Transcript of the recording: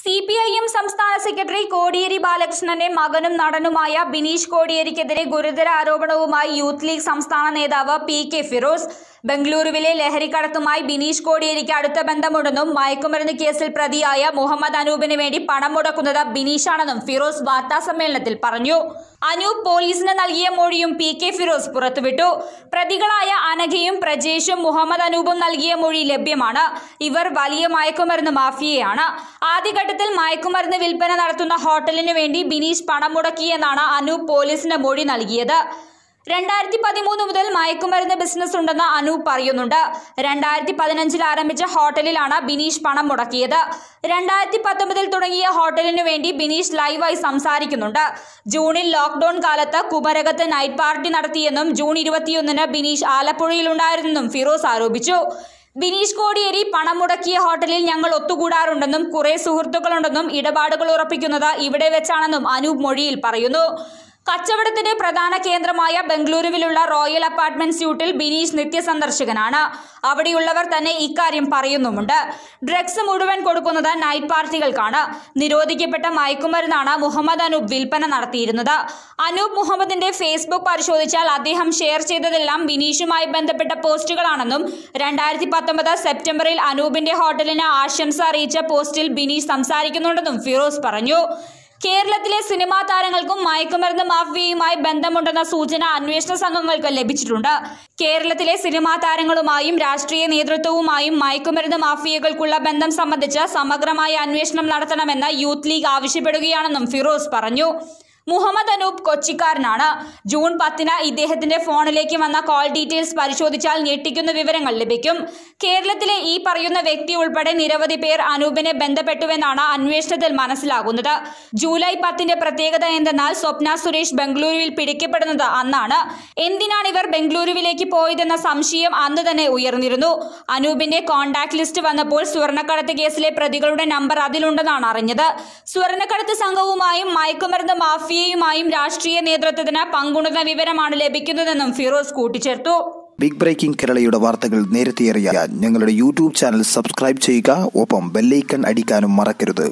C P I M സംസ്ഥാന secretary Kodiyeri ബാലകൃഷ്ണന്റെ മകനും നടനുമായ ബിനീഷ് കോടിയേരിക്കെതിരെ ഗുരുതര ആരോപണവുമായി യൂത്ത് ലീഗ് സംസ്ഥാന നേതാവ് പി കെ ഫിറോസ് ബംഗളൂരുവിലെ ലഹരിക്കടത്തുമായി ബിനീഷ് കോടിയേരിക്ക് അടുത്ത ബന്ധമുണ്ടെന്നും മയക്കുമരുന്ന് കേസിൽ പ്രതിയായ മുഹമ്മദ് അനൂപിന് വേണ്ടി പണം മുടക്കുന്നത് ബിനീഷാണെന്നും ഫിറോസ് വാർത്താസമ്മേളനത്തിൽ പറഞ്ഞു അനൂപ് പോലീസിന് നൽകിയ മൊഴിയും പി കെ ഫിറോസ് പുറത്തുവിട്ടു പ്രതികളായ ജാനകിയും പ്രജേഷും മുഹമ്മദ് അനൂപും നൽകിയ മൊഴി ലഭ്യമാണ് ഇവർ വലിയ മയക്കുമരുന്ന് മാഫിയയാണ് ആദ്യഘട്ടത്തിൽ മയക്കുമരുന്ന് വിൽപ്പന നടത്തുന്ന ഹോട്ടലിനു വേണ്ടി ബിനീഷ് പണം മുടക്കിയെന്നാണ് അനൂപ് പോലീസിന് മൊഴി നൽകിയത് രണ്ടായിരത്തി പതിമൂന്ന് മുതൽ മയക്കുമരുന്ന് ബിസിനസ് ഉണ്ടെന്ന് അനൂപ് പറയുന്നുണ്ട് രണ്ടായിരത്തി പതിനഞ്ചിൽ ആരംഭിച്ച ഹോട്ടലിലാണ് ബിനീഷ് പണം മുടക്കിയത് രണ്ടായിരത്തി പത്തൊമ്പതിൽ തുടങ്ങിയ ഹോട്ടലിനു വേണ്ടി ബിനീഷ് ലൈവായി സംസാരിക്കുന്നുണ്ട് ജൂണിൽ ലോക്ക്ഡൌൺ കാലത്ത് കുമരകത്ത് നൈറ്റ് പാർട്ടി നടത്തിയെന്നും ജൂൺ ഇരുപത്തിയൊന്നിന് ബിനീഷ് ആലപ്പുഴയിലുണ്ടായിരുന്നെന്നും ഫിറോസ് ആരോപിച്ചു ബിനീഷ് കോടിയേരി പണം മുടക്കിയ ഹോട്ടലിൽ ഞങ്ങൾ ഒത്തുകൂടാറുണ്ടെന്നും കുറെ സുഹൃത്തുക്കളുണ്ടെന്നും ഇടപാടുകൾ ഉറപ്പിക്കുന്നത് ഇവിടെ വെച്ചാണെന്നും അനൂപ് മൊഴിയിൽ പറയുന്നു കച്ചവടത്തിന്റെ പ്രധാന കേന്ദ്രമായ ബംഗളൂരുവിലുള്ള റോയൽ അപ്പാർട്ട്മെന്റ് സ്യൂട്ടിൽ ബിനീഷ് നിത്യസന്ദർശകനാണ് അവിടെയുള്ളവർ തന്നെ ഇക്കാര്യം പറയുന്നുമുണ്ട് ഡ്രഗ്സ് മുഴുവൻ കൊടുക്കുന്നത് നൈറ്റ് പാർട്ടികൾക്കാണ് നിരോധിക്കപ്പെട്ട മയക്കുമരുന്നാണ് മുഹമ്മദ് അനൂപ് വിൽപ്പന നടത്തിയിരുന്നത് അനൂപ് മുഹമ്മദിന്റെ ഫേസ്ബുക്ക് പരിശോധിച്ചാൽ അദ്ദേഹം ഷെയർ ചെയ്തതെല്ലാം ബിനീഷുമായി ബന്ധപ്പെട്ട പോസ്റ്റുകളാണെന്നും രണ്ടായിരത്തി പത്തൊമ്പത് സെപ്റ്റംബറിൽ അനൂപിന്റെ ഹോട്ടലിന് ആശംസ അറിയിച്ച പോസ്റ്റിൽ ബിനീഷ് സംസാരിക്കുന്നുണ്ടെന്നും ഫിറോസ് പറഞ്ഞു കേരളത്തിലെ സിനിമാ താരങ്ങൾക്കും മയക്കുമരുന്ന് മാഫിയയുമായി ബന്ധമുണ്ടെന്ന സൂചന അന്വേഷണ സംഘങ്ങൾക്ക് ലഭിച്ചിട്ടുണ്ട് കേരളത്തിലെ സിനിമാ താരങ്ങളുമായും രാഷ്ട്രീയ നേതൃത്വവുമായും മയക്കുമരുന്ന് മാഫിയകൾക്കുള്ള ബന്ധം സംബന്ധിച്ച് സമഗ്രമായ അന്വേഷണം നടത്തണമെന്ന് യൂത്ത് ലീഗ് ആവശ്യപ്പെടുകയാണെന്നും ഫിറോസ് പറഞ്ഞു മുഹമ്മദ് അനൂപ് കൊച്ചിക്കാരനാണ് ജൂൺ പത്തിന് ഇദ്ദേഹത്തിന്റെ ഫോണിലേക്ക് വന്ന കോൾ ഡീറ്റെയിൽസ് പരിശോധിച്ചാൽ ഞെട്ടിക്കുന്ന വിവരങ്ങൾ ലഭിക്കും കേരളത്തിലെ ഈ പറയുന്ന വ്യക്തി ഉൾപ്പെടെ നിരവധി പേർ അനൂപിനെ ബന്ധപ്പെട്ടുവെന്നാണ് അന്വേഷണത്തിൽ മനസ്സിലാകുന്നത് ജൂലൈ പത്തിന്റെ പ്രത്യേകത എന്തെന്നാൽ സ്വപ്ന സുരേഷ് ബംഗളൂരുവിൽ പിടിക്കപ്പെടുന്നത് അന്നാണ് എന്തിനാണ് ഇവർ ബംഗളൂരുവിലേക്ക് പോയതെന്ന സംശയം അന്ന് തന്നെ ഉയർന്നിരുന്നു അനൂപിന്റെ കോൺടാക്ട് ലിസ്റ്റ് വന്നപ്പോൾ സ്വർണ്ണക്കടത്ത് കേസിലെ പ്രതികളുടെ നമ്പർ അതിലുണ്ടെന്നാണ് അറിഞ്ഞത് സ്വർണ്ണക്കടത്ത് സംഘവുമായും മയക്കുമരുന്ന് മാഫിയ മാഫിയയുമായും രാഷ്ട്രീയ നേതൃത്വത്തിന് പങ്കുണ്ടെന്ന വിവരമാണ് ലഭിക്കുന്നതെന്നും ഫിറോസ് കൂട്ടിച്ചേർത്തു ബിഗ് ബ്രേക്കിംഗ് കേരളയുടെ വാർത്തകൾ നേരത്തെ അറിയാൻ ഞങ്ങളുടെ യൂട്യൂബ് ചാനൽ സബ്സ്ക്രൈബ് ചെയ്യുക ഒപ്പം ബെല്ലൈക്കൺ അടിക്കാനും മറക്കരുത്